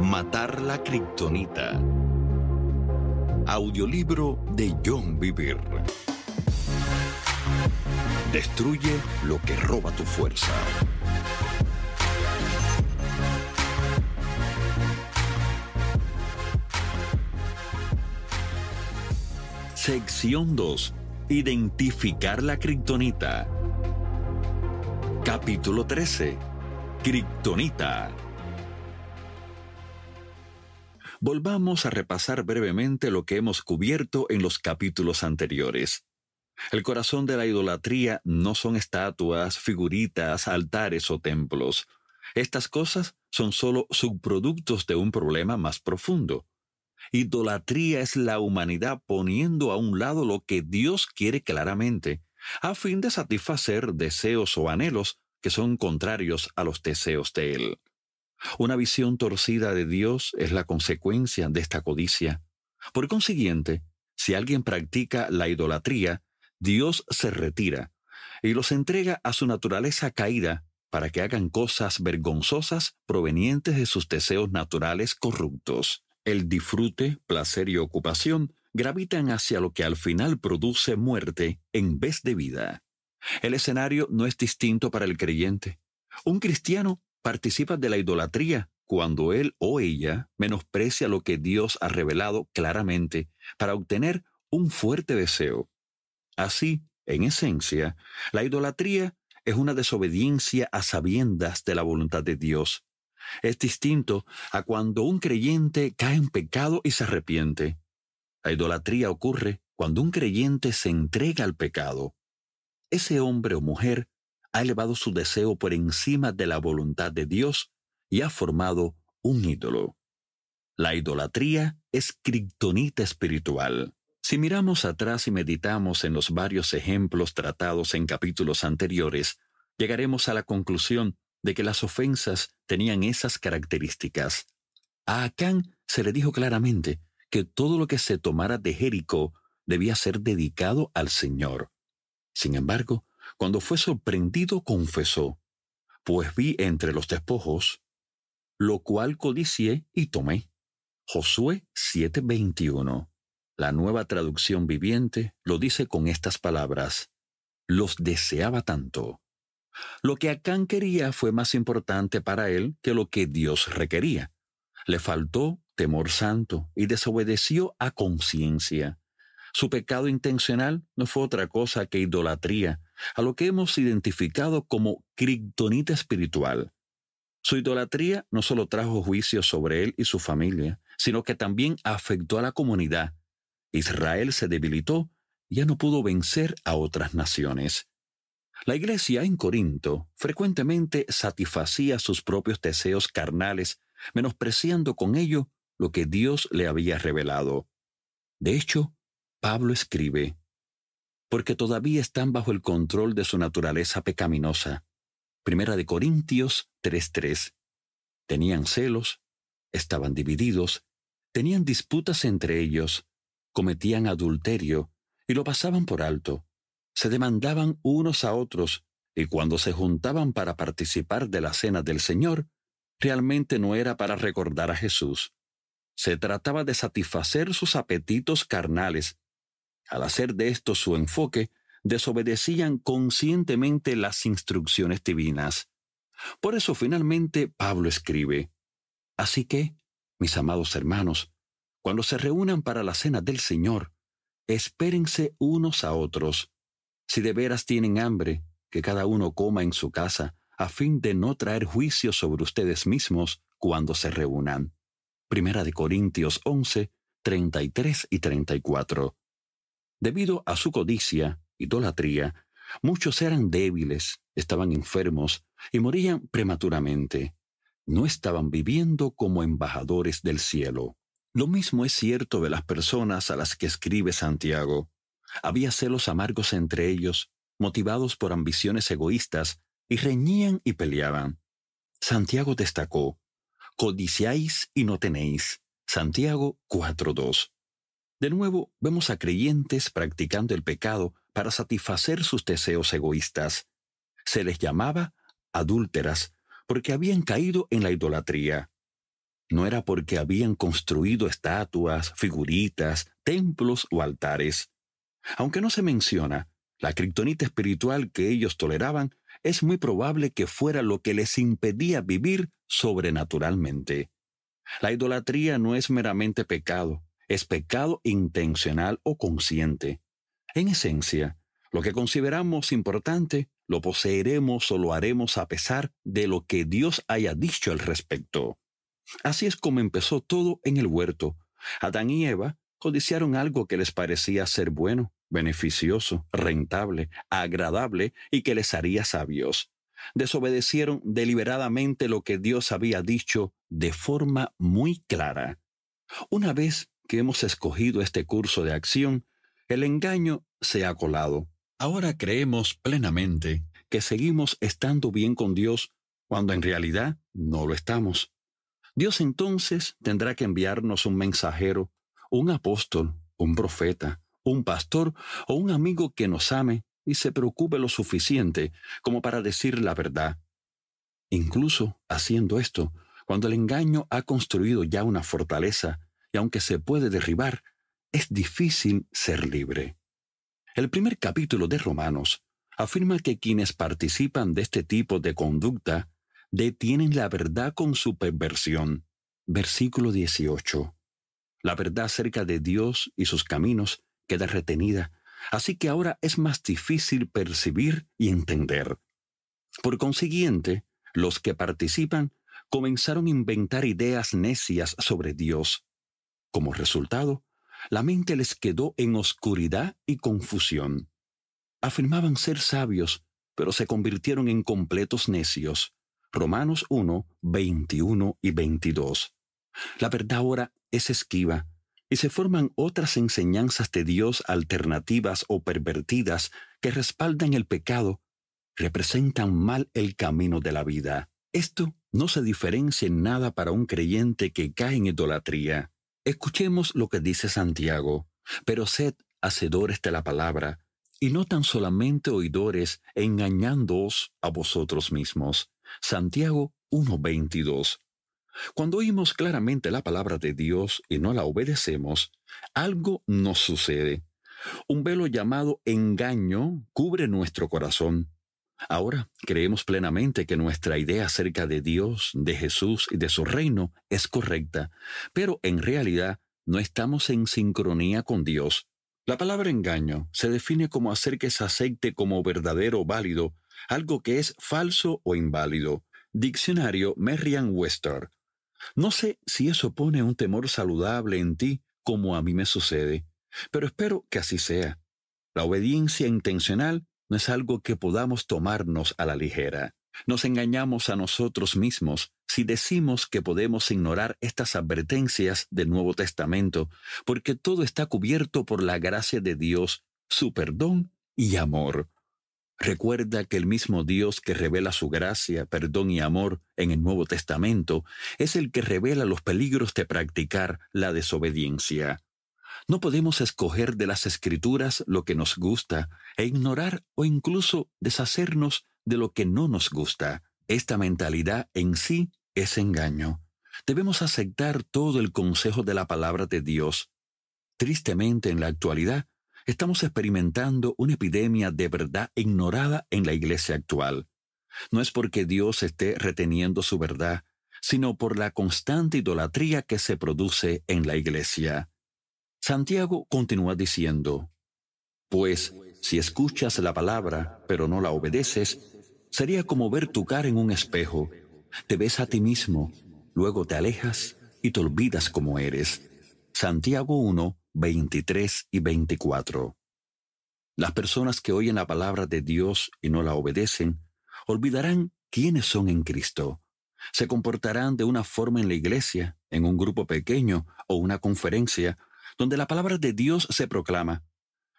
Matar la Kryptonita. Audiolibro de John Vivir. Destruye lo que roba tu fuerza. Sección 2. Identificar la Kryptonita. Capítulo 13. Kryptonita. Volvamos a repasar brevemente lo que hemos cubierto en los capítulos anteriores. El corazón de la idolatría no son estatuas, figuritas, altares o templos. Estas cosas son solo subproductos de un problema más profundo. Idolatría es la humanidad poniendo a un lado lo que Dios quiere claramente, a fin de satisfacer deseos o anhelos que son contrarios a los deseos de Él. Una visión torcida de Dios es la consecuencia de esta codicia. Por consiguiente, si alguien practica la idolatría, Dios se retira y los entrega a su naturaleza caída para que hagan cosas vergonzosas provenientes de sus deseos naturales corruptos. El disfrute, placer y ocupación gravitan hacia lo que al final produce muerte en vez de vida. El escenario no es distinto para el creyente. Un cristiano participas de la idolatría cuando él o ella menosprecia lo que Dios ha revelado claramente para obtener un fuerte deseo. Así, en esencia, la idolatría es una desobediencia a sabiendas de la voluntad de Dios. Es distinto a cuando un creyente cae en pecado y se arrepiente. La idolatría ocurre cuando un creyente se entrega al pecado. Ese hombre o mujer ha elevado su deseo por encima de la voluntad de Dios y ha formado un ídolo. La idolatría es criptonita espiritual. Si miramos atrás y meditamos en los varios ejemplos tratados en capítulos anteriores, llegaremos a la conclusión de que las ofensas tenían esas características. A Acán se le dijo claramente que todo lo que se tomara de Jericó debía ser dedicado al Señor. Sin embargo, cuando fue sorprendido, confesó, pues vi entre los despojos, lo cual codicié y tomé. Josué 7:21. La nueva traducción viviente lo dice con estas palabras. Los deseaba tanto. Lo que Acán quería fue más importante para él que lo que Dios requería. Le faltó temor santo y desobedeció a conciencia. Su pecado intencional no fue otra cosa que idolatría, a lo que hemos identificado como criptonita espiritual. Su idolatría no solo trajo juicio sobre él y su familia, sino que también afectó a la comunidad. Israel se debilitó y ya no pudo vencer a otras naciones. La iglesia en Corinto frecuentemente satisfacía sus propios deseos carnales, menospreciando con ello lo que Dios le había revelado. De hecho, Pablo escribe, porque todavía están bajo el control de su naturaleza pecaminosa. Primera de Corintios 3:3. Tenían celos, estaban divididos, tenían disputas entre ellos, cometían adulterio y lo pasaban por alto. Se demandaban unos a otros y cuando se juntaban para participar de la cena del Señor, realmente no era para recordar a Jesús. Se trataba de satisfacer sus apetitos carnales al hacer de esto su enfoque, desobedecían conscientemente las instrucciones divinas. Por eso finalmente Pablo escribe, Así que, mis amados hermanos, cuando se reúnan para la cena del Señor, espérense unos a otros. Si de veras tienen hambre, que cada uno coma en su casa, a fin de no traer juicio sobre ustedes mismos cuando se reúnan. Primera de Corintios 11, 33 y 34. Debido a su codicia, idolatría, muchos eran débiles, estaban enfermos y morían prematuramente. No estaban viviendo como embajadores del cielo. Lo mismo es cierto de las personas a las que escribe Santiago. Había celos amargos entre ellos, motivados por ambiciones egoístas, y reñían y peleaban. Santiago destacó, codiciáis y no tenéis. Santiago 4.2. De nuevo, vemos a creyentes practicando el pecado para satisfacer sus deseos egoístas. Se les llamaba adúlteras porque habían caído en la idolatría. No era porque habían construido estatuas, figuritas, templos o altares. Aunque no se menciona, la criptonita espiritual que ellos toleraban es muy probable que fuera lo que les impedía vivir sobrenaturalmente. La idolatría no es meramente pecado, es pecado intencional o consciente. En esencia, lo que consideramos importante lo poseeremos o lo haremos a pesar de lo que Dios haya dicho al respecto. Así es como empezó todo en el huerto. Adán y Eva codiciaron algo que les parecía ser bueno, beneficioso, rentable, agradable y que les haría sabios. Desobedecieron deliberadamente lo que Dios había dicho de forma muy clara. Una vez que hemos escogido este curso de acción, el engaño se ha colado. Ahora creemos plenamente que seguimos estando bien con Dios cuando en realidad no lo estamos. Dios entonces tendrá que enviarnos un mensajero, un apóstol, un profeta, un pastor o un amigo que nos ame y se preocupe lo suficiente como para decir la verdad. Incluso haciendo esto, cuando el engaño ha construido ya una fortaleza aunque se puede derribar, es difícil ser libre. El primer capítulo de Romanos afirma que quienes participan de este tipo de conducta detienen la verdad con su perversión. Versículo 18. La verdad acerca de Dios y sus caminos queda retenida, así que ahora es más difícil percibir y entender. Por consiguiente, los que participan comenzaron a inventar ideas necias sobre Dios, como resultado, la mente les quedó en oscuridad y confusión. Afirmaban ser sabios, pero se convirtieron en completos necios. Romanos 1, 21 y 22. La verdad ahora es esquiva, y se forman otras enseñanzas de Dios alternativas o pervertidas que respaldan el pecado, representan mal el camino de la vida. Esto no se diferencia en nada para un creyente que cae en idolatría. Escuchemos lo que dice Santiago, pero sed hacedores de la palabra, y no tan solamente oidores engañándoos a vosotros mismos. Santiago 1.22. Cuando oímos claramente la palabra de Dios y no la obedecemos, algo nos sucede. Un velo llamado engaño cubre nuestro corazón. Ahora creemos plenamente que nuestra idea acerca de Dios, de Jesús y de su reino es correcta, pero en realidad no estamos en sincronía con Dios. La palabra engaño se define como hacer que se acepte como verdadero o válido algo que es falso o inválido. Diccionario Merriam Webster. No sé si eso pone un temor saludable en ti como a mí me sucede, pero espero que así sea. La obediencia intencional no es algo que podamos tomarnos a la ligera. Nos engañamos a nosotros mismos si decimos que podemos ignorar estas advertencias del Nuevo Testamento, porque todo está cubierto por la gracia de Dios, su perdón y amor. Recuerda que el mismo Dios que revela su gracia, perdón y amor en el Nuevo Testamento es el que revela los peligros de practicar la desobediencia. No podemos escoger de las escrituras lo que nos gusta e ignorar o incluso deshacernos de lo que no nos gusta. Esta mentalidad en sí es engaño. Debemos aceptar todo el consejo de la palabra de Dios. Tristemente en la actualidad, estamos experimentando una epidemia de verdad ignorada en la iglesia actual. No es porque Dios esté reteniendo su verdad, sino por la constante idolatría que se produce en la iglesia. Santiago continúa diciendo, Pues si escuchas la palabra, pero no la obedeces, sería como ver tu cara en un espejo. Te ves a ti mismo, luego te alejas y te olvidas como eres. Santiago 1, 23 y 24. Las personas que oyen la palabra de Dios y no la obedecen, olvidarán quiénes son en Cristo. Se comportarán de una forma en la iglesia, en un grupo pequeño o una conferencia donde la palabra de Dios se proclama,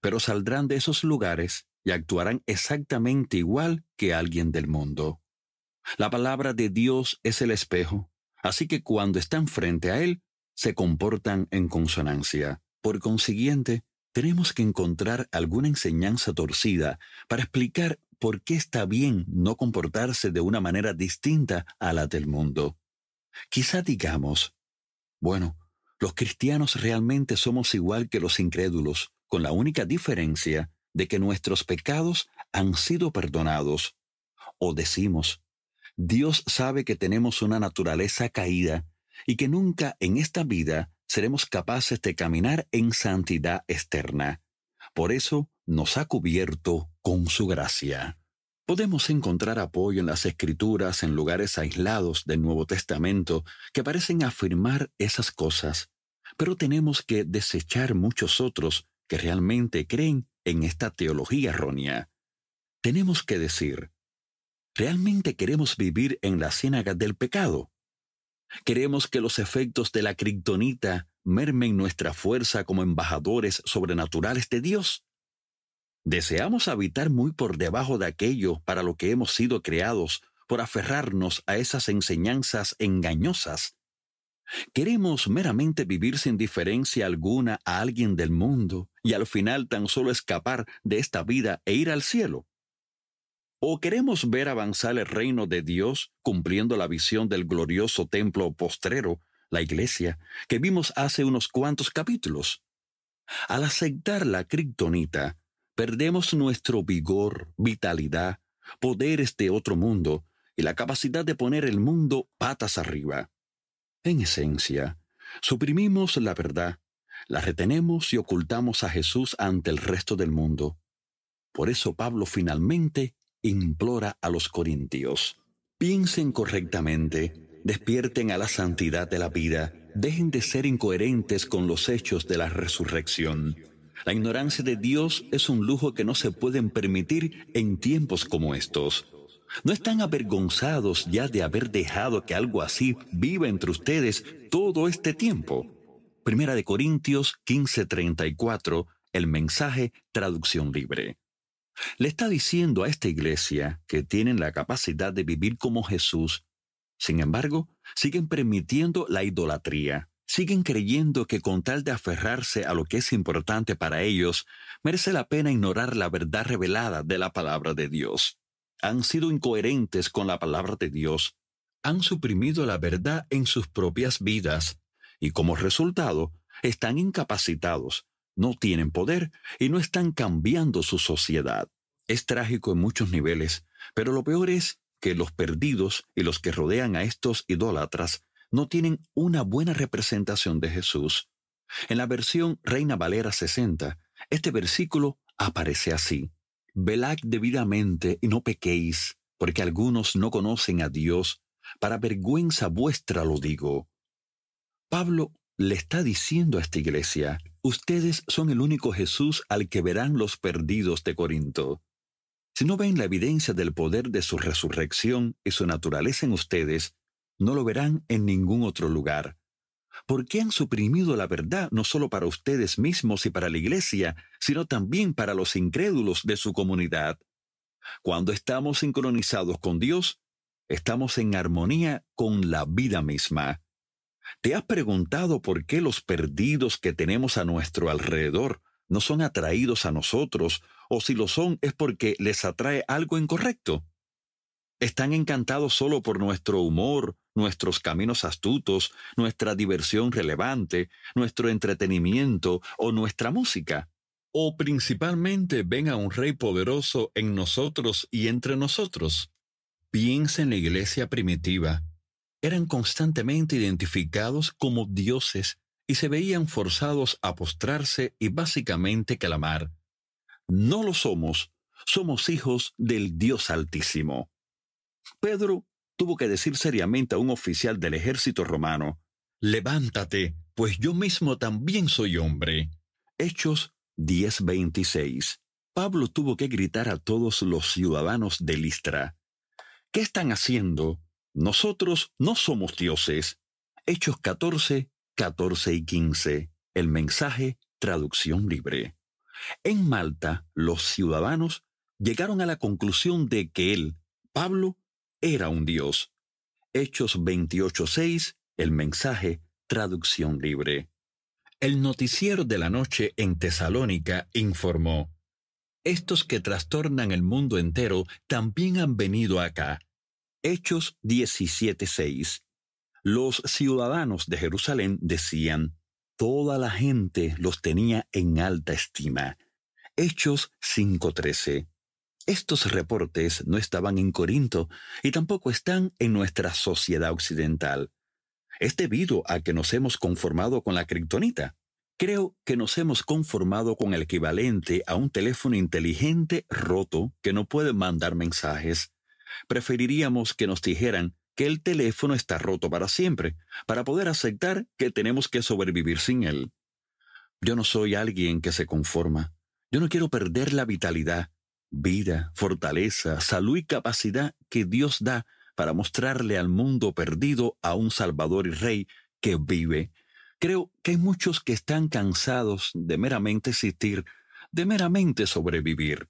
pero saldrán de esos lugares y actuarán exactamente igual que alguien del mundo. La palabra de Dios es el espejo, así que cuando están frente a Él, se comportan en consonancia. Por consiguiente, tenemos que encontrar alguna enseñanza torcida para explicar por qué está bien no comportarse de una manera distinta a la del mundo. Quizá digamos, bueno, los cristianos realmente somos igual que los incrédulos, con la única diferencia de que nuestros pecados han sido perdonados. O decimos, Dios sabe que tenemos una naturaleza caída y que nunca en esta vida seremos capaces de caminar en santidad externa. Por eso nos ha cubierto con su gracia. Podemos encontrar apoyo en las escrituras en lugares aislados del Nuevo Testamento que parecen afirmar esas cosas, pero tenemos que desechar muchos otros que realmente creen en esta teología errónea. Tenemos que decir, ¿realmente queremos vivir en la ciénaga del pecado? ¿Queremos que los efectos de la criptonita mermen nuestra fuerza como embajadores sobrenaturales de Dios? Deseamos habitar muy por debajo de aquello para lo que hemos sido creados por aferrarnos a esas enseñanzas engañosas. Queremos meramente vivir sin diferencia alguna a alguien del mundo y al final tan solo escapar de esta vida e ir al cielo. ¿O queremos ver avanzar el reino de Dios cumpliendo la visión del glorioso templo postrero, la iglesia, que vimos hace unos cuantos capítulos? Al aceptar la criptonita, perdemos nuestro vigor, vitalidad, poderes de otro mundo y la capacidad de poner el mundo patas arriba. En esencia, suprimimos la verdad, la retenemos y ocultamos a Jesús ante el resto del mundo. Por eso Pablo finalmente implora a los corintios, piensen correctamente, despierten a la santidad de la vida, dejen de ser incoherentes con los hechos de la resurrección la ignorancia de Dios es un lujo que no se pueden permitir en tiempos como estos. ¿No están avergonzados ya de haber dejado que algo así viva entre ustedes todo este tiempo? Primera de Corintios 15:34, el mensaje traducción libre. Le está diciendo a esta iglesia que tienen la capacidad de vivir como Jesús. Sin embargo, siguen permitiendo la idolatría siguen creyendo que con tal de aferrarse a lo que es importante para ellos, merece la pena ignorar la verdad revelada de la palabra de Dios. Han sido incoherentes con la palabra de Dios, han suprimido la verdad en sus propias vidas y como resultado están incapacitados, no tienen poder y no están cambiando su sociedad. Es trágico en muchos niveles, pero lo peor es que los perdidos y los que rodean a estos idólatras no tienen una buena representación de Jesús. En la versión Reina Valera 60, este versículo aparece así. Velad debidamente y no pequéis, porque algunos no conocen a Dios, para vergüenza vuestra lo digo. Pablo le está diciendo a esta iglesia, ustedes son el único Jesús al que verán los perdidos de Corinto. Si no ven la evidencia del poder de su resurrección y su naturaleza en ustedes, no lo verán en ningún otro lugar. ¿Por qué han suprimido la verdad no solo para ustedes mismos y para la iglesia, sino también para los incrédulos de su comunidad? Cuando estamos sincronizados con Dios, estamos en armonía con la vida misma. ¿Te has preguntado por qué los perdidos que tenemos a nuestro alrededor no son atraídos a nosotros o si lo son es porque les atrae algo incorrecto? ¿Están encantados solo por nuestro humor nuestros caminos astutos, nuestra diversión relevante, nuestro entretenimiento o nuestra música. O principalmente ven a un rey poderoso en nosotros y entre nosotros. Piensa en la iglesia primitiva. Eran constantemente identificados como dioses y se veían forzados a postrarse y básicamente clamar. No lo somos, somos hijos del Dios Altísimo. Pedro tuvo que decir seriamente a un oficial del ejército romano, Levántate, pues yo mismo también soy hombre. Hechos 10:26. Pablo tuvo que gritar a todos los ciudadanos de Listra, ¿qué están haciendo? Nosotros no somos dioses. Hechos 14, 14 y 15. El mensaje, traducción libre. En Malta, los ciudadanos llegaron a la conclusión de que él, Pablo, era un Dios. Hechos 28.6, el mensaje, traducción libre. El noticiero de la noche en Tesalónica informó, Estos que trastornan el mundo entero también han venido acá. Hechos 17.6. Los ciudadanos de Jerusalén decían, Toda la gente los tenía en alta estima. Hechos 5.13. Estos reportes no estaban en Corinto y tampoco están en nuestra sociedad occidental. Es debido a que nos hemos conformado con la kriptonita. Creo que nos hemos conformado con el equivalente a un teléfono inteligente roto que no puede mandar mensajes. Preferiríamos que nos dijeran que el teléfono está roto para siempre, para poder aceptar que tenemos que sobrevivir sin él. Yo no soy alguien que se conforma. Yo no quiero perder la vitalidad vida, fortaleza, salud y capacidad que Dios da para mostrarle al mundo perdido a un Salvador y Rey que vive. Creo que hay muchos que están cansados de meramente existir, de meramente sobrevivir.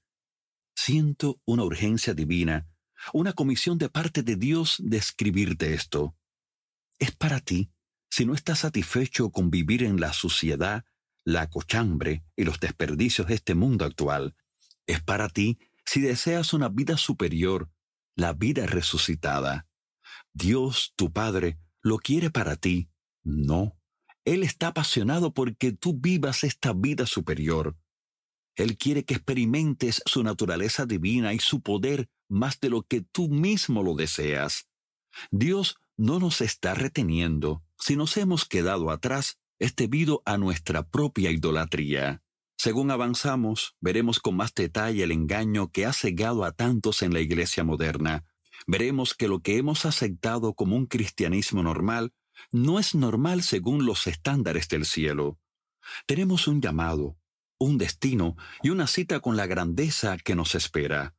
Siento una urgencia divina, una comisión de parte de Dios de escribirte esto. Es para ti, si no estás satisfecho con vivir en la suciedad, la cochambre y los desperdicios de este mundo actual es para ti si deseas una vida superior, la vida resucitada. Dios, tu Padre, lo quiere para ti, no. Él está apasionado porque tú vivas esta vida superior. Él quiere que experimentes su naturaleza divina y su poder más de lo que tú mismo lo deseas. Dios no nos está reteniendo. Si nos hemos quedado atrás, es debido a nuestra propia idolatría. Según avanzamos, veremos con más detalle el engaño que ha cegado a tantos en la iglesia moderna. Veremos que lo que hemos aceptado como un cristianismo normal no es normal según los estándares del cielo. Tenemos un llamado, un destino y una cita con la grandeza que nos espera.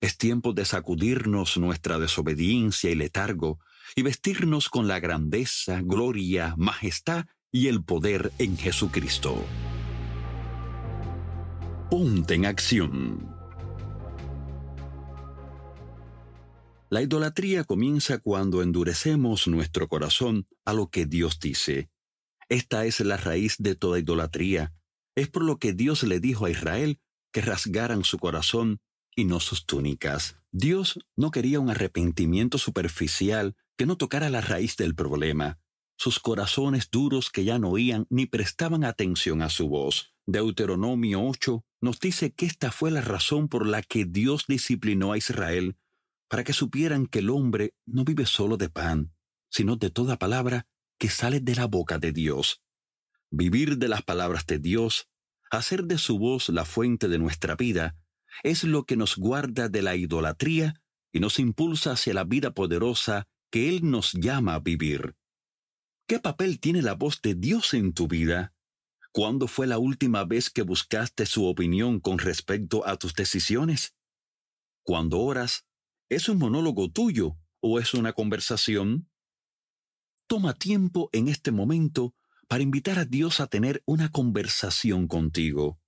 Es tiempo de sacudirnos nuestra desobediencia y letargo y vestirnos con la grandeza, gloria, majestad y el poder en Jesucristo. Ponte en acción. La idolatría comienza cuando endurecemos nuestro corazón a lo que Dios dice. Esta es la raíz de toda idolatría. Es por lo que Dios le dijo a Israel que rasgaran su corazón y no sus túnicas. Dios no quería un arrepentimiento superficial que no tocara la raíz del problema. Sus corazones duros que ya no oían ni prestaban atención a su voz. Deuteronomio 8, nos dice que esta fue la razón por la que Dios disciplinó a Israel, para que supieran que el hombre no vive solo de pan, sino de toda palabra que sale de la boca de Dios. Vivir de las palabras de Dios, hacer de su voz la fuente de nuestra vida, es lo que nos guarda de la idolatría y nos impulsa hacia la vida poderosa que Él nos llama a vivir. ¿Qué papel tiene la voz de Dios en tu vida? ¿Cuándo fue la última vez que buscaste su opinión con respecto a tus decisiones? ¿Cuándo oras, ¿es un monólogo tuyo o es una conversación? Toma tiempo en este momento para invitar a Dios a tener una conversación contigo.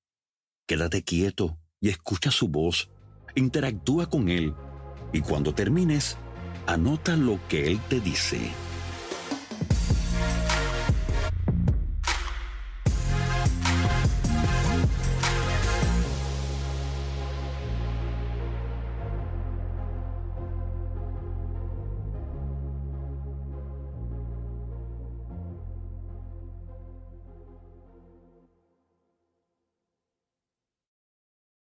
Quédate quieto y escucha su voz, interactúa con Él y cuando termines, anota lo que Él te dice.